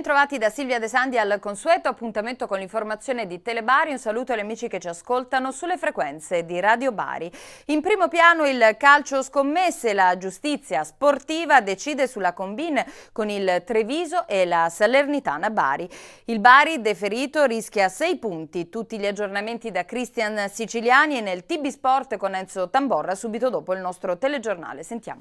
Bentrovati da Silvia De Sandi al consueto appuntamento con l'informazione di Telebari. Un saluto agli amici che ci ascoltano sulle frequenze di Radio Bari. In primo piano il calcio scommesse, la giustizia sportiva decide sulla combine con il Treviso e la Salernitana Bari. Il Bari deferito rischia 6 punti. Tutti gli aggiornamenti da Cristian Siciliani e nel TB Sport con Enzo Tamborra subito dopo il nostro telegiornale. Sentiamo.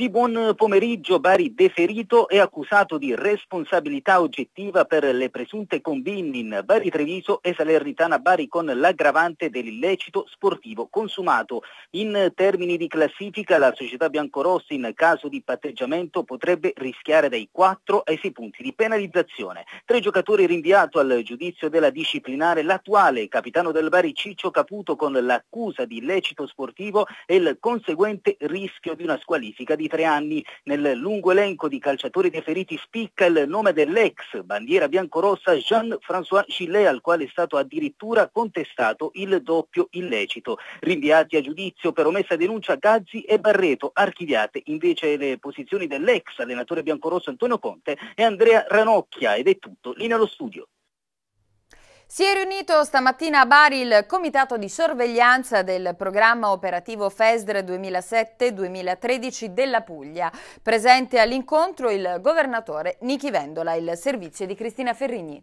Sì, buon eh, pomeriggio. Bari deferito e accusato di responsabilità oggettiva per le presunte combini in Bari Treviso e Salernitana Bari con l'aggravante dell'illecito sportivo consumato. In termini di classifica la società biancorossi in caso di patteggiamento potrebbe rischiare dai 4 ai 6 punti di penalizzazione. Tre giocatori rinviato al giudizio della disciplinare l'attuale capitano del Bari Ciccio Caputo con l'accusa di illecito sportivo e il conseguente rischio di una squalifica di 23 anni, nel lungo elenco di calciatori deferiti spicca il nome dell'ex bandiera biancorossa Jean-François Chillet, al quale è stato addirittura contestato il doppio illecito. Rinviati a giudizio per omessa denuncia Gazzi e Barreto, archiviate invece le posizioni dell'ex allenatore biancorosso Antonio Conte e Andrea Ranocchia ed è tutto lì nello studio. Si è riunito stamattina a Bari il Comitato di Sorveglianza del programma operativo FESDR 2007-2013 della Puglia. Presente all'incontro il governatore Nichi Vendola, il servizio di Cristina Ferrigni.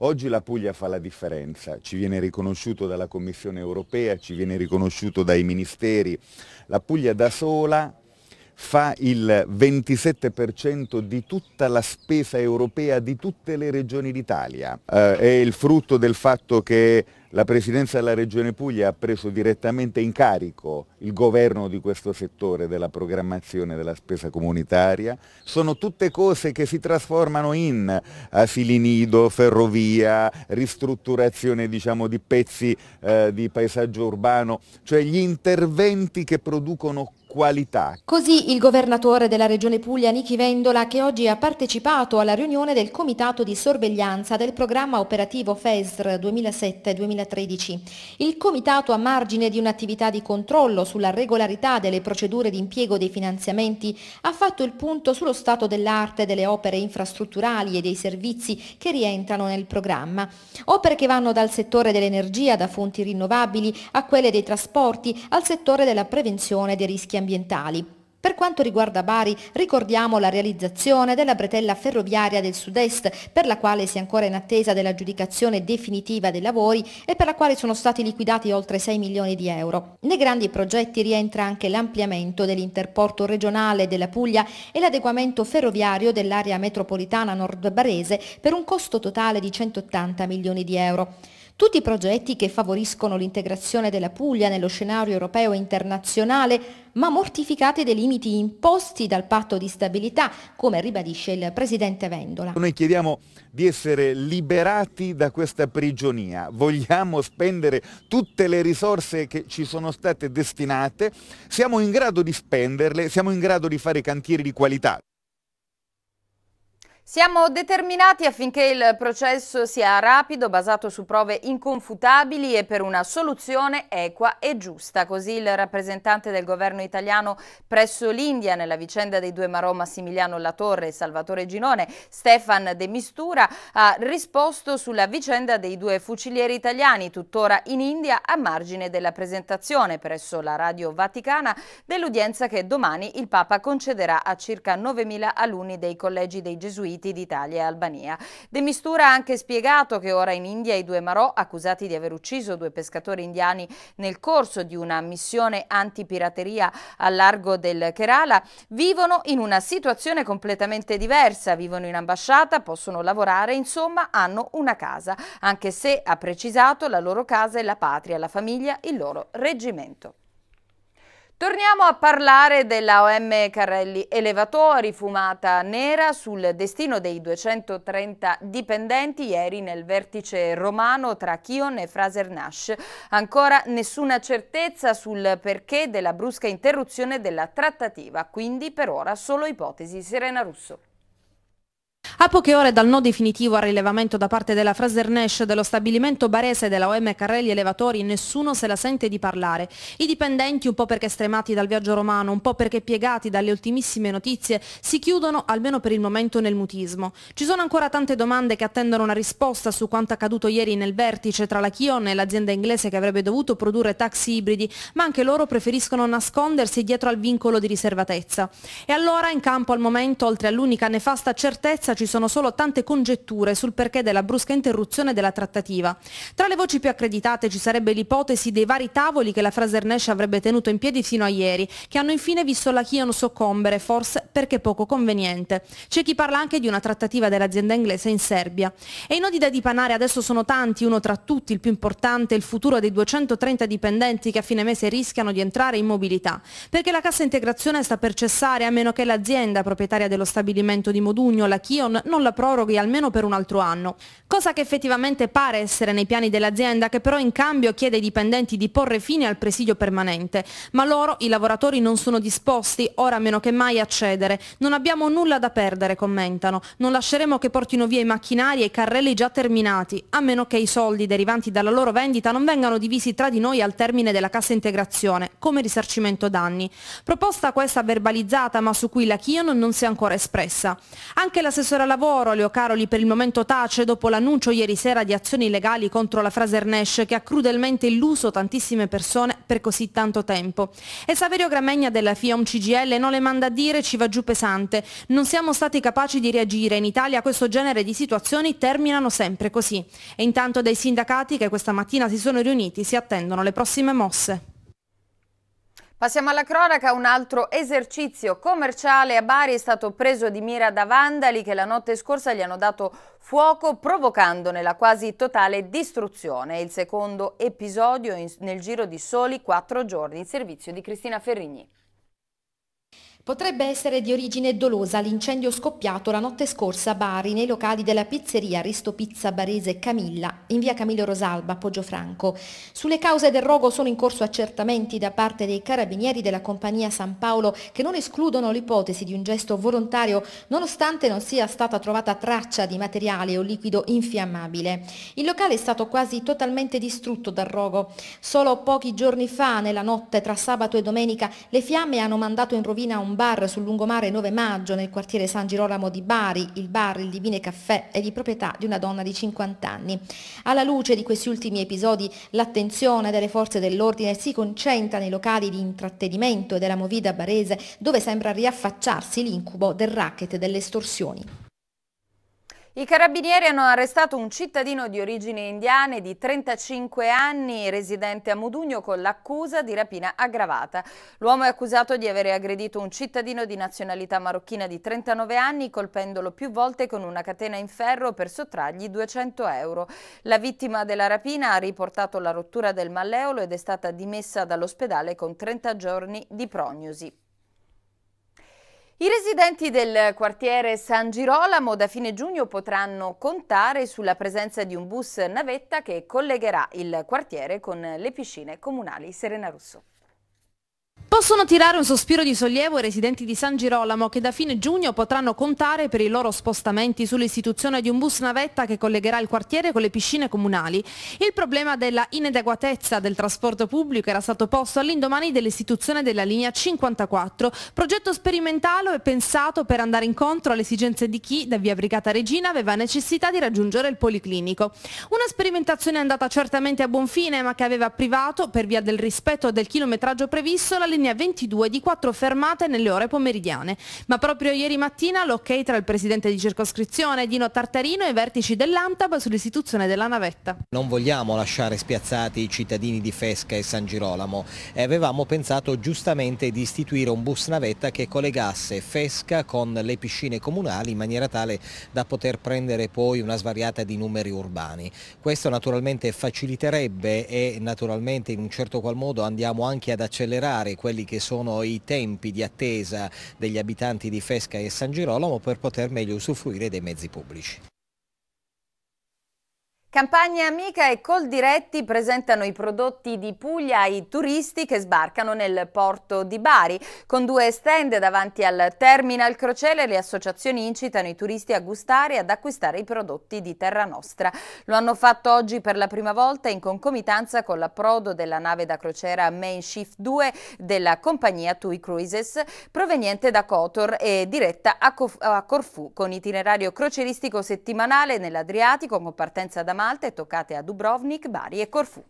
Oggi la Puglia fa la differenza, ci viene riconosciuto dalla Commissione europea, ci viene riconosciuto dai ministeri. La Puglia da sola fa il 27% di tutta la spesa europea di tutte le regioni d'Italia. Eh, è il frutto del fatto che la Presidenza della Regione Puglia ha preso direttamente in carico il governo di questo settore della programmazione della spesa comunitaria. Sono tutte cose che si trasformano in asili nido, ferrovia, ristrutturazione diciamo, di pezzi eh, di paesaggio urbano, cioè gli interventi che producono qualità. Così il governatore della regione Puglia Nichi Vendola che oggi ha partecipato alla riunione del comitato di sorveglianza del programma operativo FESR 2007-2013. Il comitato a margine di un'attività di controllo sulla regolarità delle procedure di impiego dei finanziamenti ha fatto il punto sullo stato dell'arte delle opere infrastrutturali e dei servizi che rientrano nel programma. Opere che vanno dal settore dell'energia da fonti rinnovabili a quelle dei trasporti al settore della prevenzione dei rischi ambientali ambientali. Per quanto riguarda Bari, ricordiamo la realizzazione della bretella ferroviaria del sud-est, per la quale si è ancora in attesa dell'aggiudicazione definitiva dei lavori e per la quale sono stati liquidati oltre 6 milioni di euro. Nei grandi progetti rientra anche l'ampliamento dell'interporto regionale della Puglia e l'adeguamento ferroviario dell'area metropolitana nord-barese per un costo totale di 180 milioni di euro. Tutti i progetti che favoriscono l'integrazione della Puglia nello scenario europeo e internazionale, ma mortificati dei limiti imposti dal patto di stabilità, come ribadisce il Presidente Vendola. Noi chiediamo di essere liberati da questa prigionia. Vogliamo spendere tutte le risorse che ci sono state destinate. Siamo in grado di spenderle, siamo in grado di fare cantieri di qualità. Siamo determinati affinché il processo sia rapido, basato su prove inconfutabili e per una soluzione equa e giusta. Così il rappresentante del governo italiano presso l'India nella vicenda dei due Marò Massimiliano Latorre e Salvatore Ginone, Stefan De Mistura, ha risposto sulla vicenda dei due fucilieri italiani tuttora in India a margine della presentazione presso la Radio Vaticana dell'udienza che domani il Papa concederà a circa 9.000 alunni dei collegi dei Gesuiti sfuggiti d'Italia e Albania. De Mistura ha anche spiegato che ora in India i due Marò, accusati di aver ucciso due pescatori indiani nel corso di una missione antipirateria al largo del Kerala, vivono in una situazione completamente diversa, vivono in ambasciata, possono lavorare, insomma hanno una casa, anche se, ha precisato, la loro casa è la patria, la famiglia, il loro reggimento. Torniamo a parlare della OM Carrelli Elevatori, fumata nera sul destino dei 230 dipendenti ieri nel vertice romano tra Chion e Fraser Nash. Ancora nessuna certezza sul perché della brusca interruzione della trattativa, quindi per ora solo ipotesi. Serena Russo. A poche ore dal no definitivo al rilevamento da parte della Fraser Nash dello stabilimento barese della OM Carrelli Elevatori nessuno se la sente di parlare. I dipendenti, un po' perché stremati dal viaggio romano, un po' perché piegati dalle ultimissime notizie, si chiudono almeno per il momento nel mutismo. Ci sono ancora tante domande che attendono una risposta su quanto accaduto ieri nel vertice tra la Kion e l'azienda inglese che avrebbe dovuto produrre taxi ibridi, ma anche loro preferiscono nascondersi dietro al vincolo di riservatezza. E allora in campo al momento, oltre all'unica nefasta certezza, ci sono solo tante congetture sul perché della brusca interruzione della trattativa. Tra le voci più accreditate ci sarebbe l'ipotesi dei vari tavoli che la Fraser Frasernescia avrebbe tenuto in piedi fino a ieri, che hanno infine visto la Chion soccombere, forse perché poco conveniente. C'è chi parla anche di una trattativa dell'azienda inglese in Serbia. E i nodi da dipanare adesso sono tanti, uno tra tutti, il più importante, il futuro dei 230 dipendenti che a fine mese rischiano di entrare in mobilità. Perché la cassa integrazione sta per cessare a meno che l'azienda proprietaria dello stabilimento di Modugno, la Chion, Amazon non la proroghi almeno per un altro anno, cosa che effettivamente pare essere nei piani dell'azienda che però in cambio chiede ai dipendenti di porre fine al presidio permanente, ma loro, i lavoratori, non sono disposti, ora meno che mai, a cedere. Non abbiamo nulla da perdere, commentano, non lasceremo che portino via i macchinari e i carrelli già terminati, a meno che i soldi derivanti dalla loro vendita non vengano divisi tra di noi al termine della cassa integrazione, come risarcimento danni. Proposta questa verbalizzata ma su cui la Chion non si è ancora espressa. Anche l'assessore ancora lavoro, Leo Caroli per il momento tace dopo l'annuncio ieri sera di azioni legali contro la Fraser Frasernesh che ha crudelmente illuso tantissime persone per così tanto tempo. E Saverio Gramegna della FIOM CGL non le manda a dire, ci va giù pesante. Non siamo stati capaci di reagire, in Italia questo genere di situazioni terminano sempre così. E intanto dai sindacati che questa mattina si sono riuniti si attendono le prossime mosse. Passiamo alla cronaca, un altro esercizio commerciale a Bari è stato preso di mira da vandali che la notte scorsa gli hanno dato fuoco provocandone la quasi totale distruzione. Il secondo episodio in, nel giro di soli quattro giorni, in servizio di Cristina Ferrigni. Potrebbe essere di origine dolosa l'incendio scoppiato la notte scorsa a Bari nei locali della pizzeria Risto Pizza Barese Camilla in via Camillo Rosalba, Poggio Franco. Sulle cause del rogo sono in corso accertamenti da parte dei carabinieri della compagnia San Paolo che non escludono l'ipotesi di un gesto volontario nonostante non sia stata trovata traccia di materiale o liquido infiammabile. Il locale è stato quasi totalmente distrutto dal rogo. Solo pochi giorni fa, nella notte tra sabato e domenica, le fiamme hanno mandato in rovina un un bar sul lungomare 9 maggio nel quartiere San Girolamo di Bari, il bar Il Divine Caffè è di proprietà di una donna di 50 anni. Alla luce di questi ultimi episodi l'attenzione delle forze dell'ordine si concentra nei locali di intrattenimento e della movida barese dove sembra riaffacciarsi l'incubo del racket e delle estorsioni. I carabinieri hanno arrestato un cittadino di origine indiana di 35 anni residente a Modugno con l'accusa di rapina aggravata. L'uomo è accusato di aver aggredito un cittadino di nazionalità marocchina di 39 anni colpendolo più volte con una catena in ferro per sottrargli 200 euro. La vittima della rapina ha riportato la rottura del malleolo ed è stata dimessa dall'ospedale con 30 giorni di prognosi. I residenti del quartiere San Girolamo da fine giugno potranno contare sulla presenza di un bus navetta che collegherà il quartiere con le piscine comunali. Serena Russo. Possono tirare un sospiro di sollievo i residenti di San Girolamo che da fine giugno potranno contare per i loro spostamenti sull'istituzione di un bus navetta che collegherà il quartiere con le piscine comunali. Il problema della inadeguatezza del trasporto pubblico era stato posto all'indomani dell'istituzione della linea 54, progetto sperimentale e pensato per andare incontro alle esigenze di chi da via Brigata Regina aveva necessità di raggiungere il policlinico. Una sperimentazione andata certamente a buon fine ma che aveva privato, per via del rispetto del chilometraggio previsto, la linea linea 22 di quattro fermate nelle ore pomeridiane. Ma proprio ieri mattina l'ok tra il presidente di circoscrizione Dino Tartarino e i vertici dell'ANTAB sull'istituzione della navetta. Non vogliamo lasciare spiazzati i cittadini di Fesca e San Girolamo e avevamo pensato giustamente di istituire un bus navetta che collegasse Fesca con le piscine comunali in maniera tale da poter prendere poi una svariata di numeri urbani. Questo naturalmente faciliterebbe e naturalmente in un certo qual modo andiamo anche ad accelerare quello quelli che sono i tempi di attesa degli abitanti di Fesca e San Girolamo per poter meglio usufruire dei mezzi pubblici. Campagna Amica e Coldiretti presentano i prodotti di Puglia ai turisti che sbarcano nel porto di Bari. Con due stand davanti al terminal crociere le associazioni incitano i turisti a gustare e ad acquistare i prodotti di Terra Nostra. Lo hanno fatto oggi per la prima volta in concomitanza con l'approdo della nave da crociera Main Shift 2 della compagnia TUI Cruises proveniente da Kotor e diretta a, Corfù con itinerario croceristico settimanale nell'Adriatico con partenza da Mar Malta e toccate a Dubrovnik, Bari e Corfù.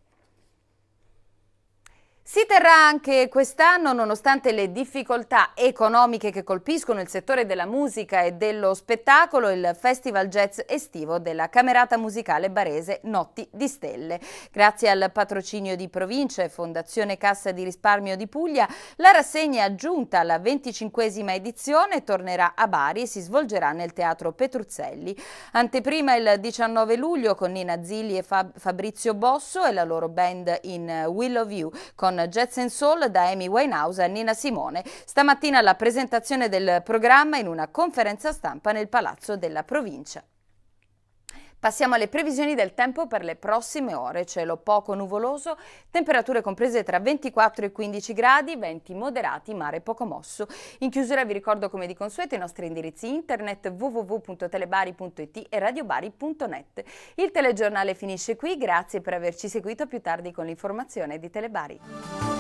Si terrà anche quest'anno, nonostante le difficoltà economiche che colpiscono il settore della musica e dello spettacolo, il Festival Jazz estivo della Camerata Musicale Barese Notti di Stelle. Grazie al patrocinio di Provincia e Fondazione Cassa di Risparmio di Puglia, la rassegna aggiunta alla 25esima edizione tornerà a Bari e si svolgerà nel Teatro Petruzzelli. Anteprima il 19 luglio con Nina Zilli e Fabrizio Bosso e la loro band in Willow View con con Jazz and Soul da Amy Winehouse a Nina Simone. Stamattina la presentazione del programma in una conferenza stampa nel Palazzo della Provincia. Passiamo alle previsioni del tempo per le prossime ore. Cielo poco nuvoloso, temperature comprese tra 24 e 15 gradi, venti moderati, mare poco mosso. In chiusura vi ricordo come di consueto i nostri indirizzi internet www.telebari.it e radiobari.net. Il telegiornale finisce qui, grazie per averci seguito più tardi con l'informazione di Telebari.